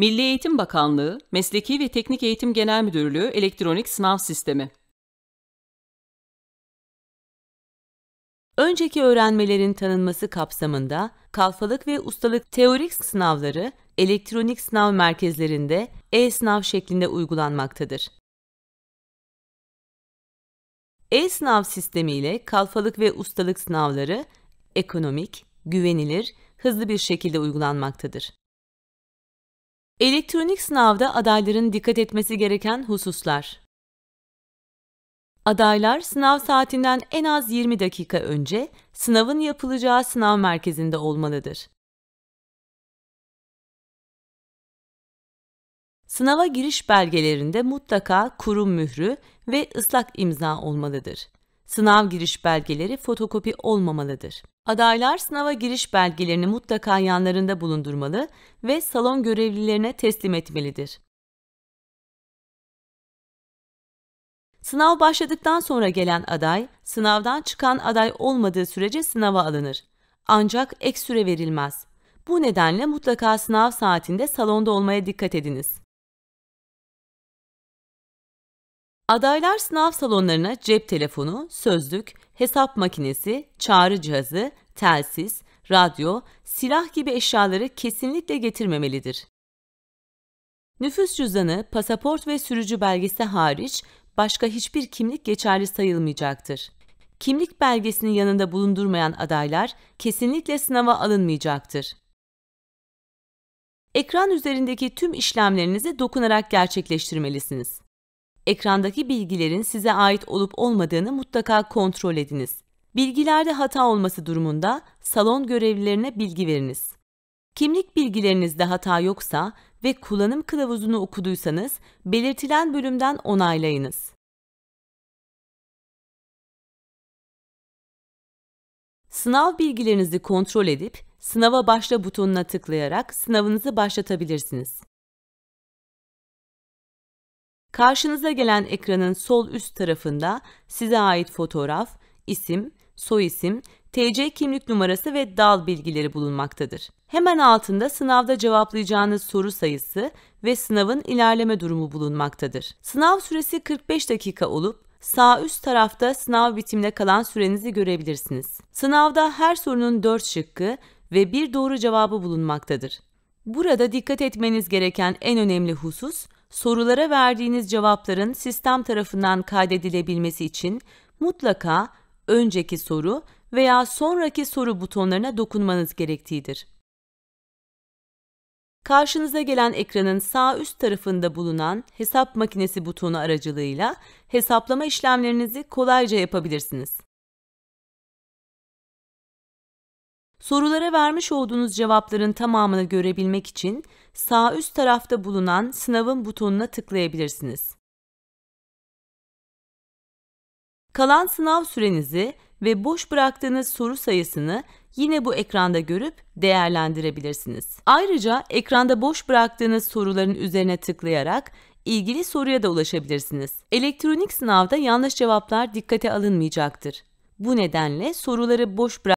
Milli Eğitim Bakanlığı, Mesleki ve Teknik Eğitim Genel Müdürlüğü Elektronik Sınav Sistemi. Önceki öğrenmelerin tanınması kapsamında kalfalık ve ustalık teorik sınavları elektronik sınav merkezlerinde e-sınav şeklinde uygulanmaktadır. E-sınav sistemiyle kalfalık ve ustalık sınavları ekonomik, güvenilir, hızlı bir şekilde uygulanmaktadır. Elektronik sınavda adayların dikkat etmesi gereken hususlar. Adaylar sınav saatinden en az 20 dakika önce sınavın yapılacağı sınav merkezinde olmalıdır. Sınava giriş belgelerinde mutlaka kurum mührü ve ıslak imza olmalıdır. Sınav giriş belgeleri fotokopi olmamalıdır. Adaylar sınava giriş belgelerini mutlaka yanlarında bulundurmalı ve salon görevlilerine teslim etmelidir. Sınav başladıktan sonra gelen aday, sınavdan çıkan aday olmadığı sürece sınava alınır. Ancak ek süre verilmez. Bu nedenle mutlaka sınav saatinde salonda olmaya dikkat ediniz. Adaylar sınav salonlarına cep telefonu, sözlük, hesap makinesi, çağrı cihazı, telsiz, radyo, silah gibi eşyaları kesinlikle getirmemelidir. Nüfus cüzdanı, pasaport ve sürücü belgesi hariç başka hiçbir kimlik geçerli sayılmayacaktır. Kimlik belgesini yanında bulundurmayan adaylar kesinlikle sınava alınmayacaktır. Ekran üzerindeki tüm işlemlerinizi dokunarak gerçekleştirmelisiniz ekrandaki bilgilerin size ait olup olmadığını mutlaka kontrol ediniz. Bilgilerde hata olması durumunda salon görevlilerine bilgi veriniz. Kimlik bilgilerinizde hata yoksa ve kullanım kılavuzunu okuduysanız belirtilen bölümden onaylayınız. Sınav bilgilerinizi kontrol edip sınava başla butonuna tıklayarak sınavınızı başlatabilirsiniz. Karşınıza gelen ekranın sol üst tarafında size ait fotoğraf, isim, soyisim, TC kimlik numarası ve dal bilgileri bulunmaktadır. Hemen altında sınavda cevaplayacağınız soru sayısı ve sınavın ilerleme durumu bulunmaktadır. Sınav süresi 45 dakika olup sağ üst tarafta sınav bitimine kalan sürenizi görebilirsiniz. Sınavda her sorunun 4 şıkkı ve bir doğru cevabı bulunmaktadır. Burada dikkat etmeniz gereken en önemli husus sorulara verdiğiniz cevapların sistem tarafından kaydedilebilmesi için mutlaka önceki soru veya sonraki soru butonlarına dokunmanız gerektiğidir. Karşınıza gelen ekranın sağ üst tarafında bulunan hesap makinesi butonu aracılığıyla hesaplama işlemlerinizi kolayca yapabilirsiniz. Sorulara vermiş olduğunuz cevapların tamamını görebilmek için sağ üst tarafta bulunan sınavın butonuna tıklayabilirsiniz. Kalan sınav sürenizi ve boş bıraktığınız soru sayısını yine bu ekranda görüp değerlendirebilirsiniz. Ayrıca ekranda boş bıraktığınız soruların üzerine tıklayarak ilgili soruya da ulaşabilirsiniz. Elektronik sınavda yanlış cevaplar dikkate alınmayacaktır. Bu nedenle soruları boş bırak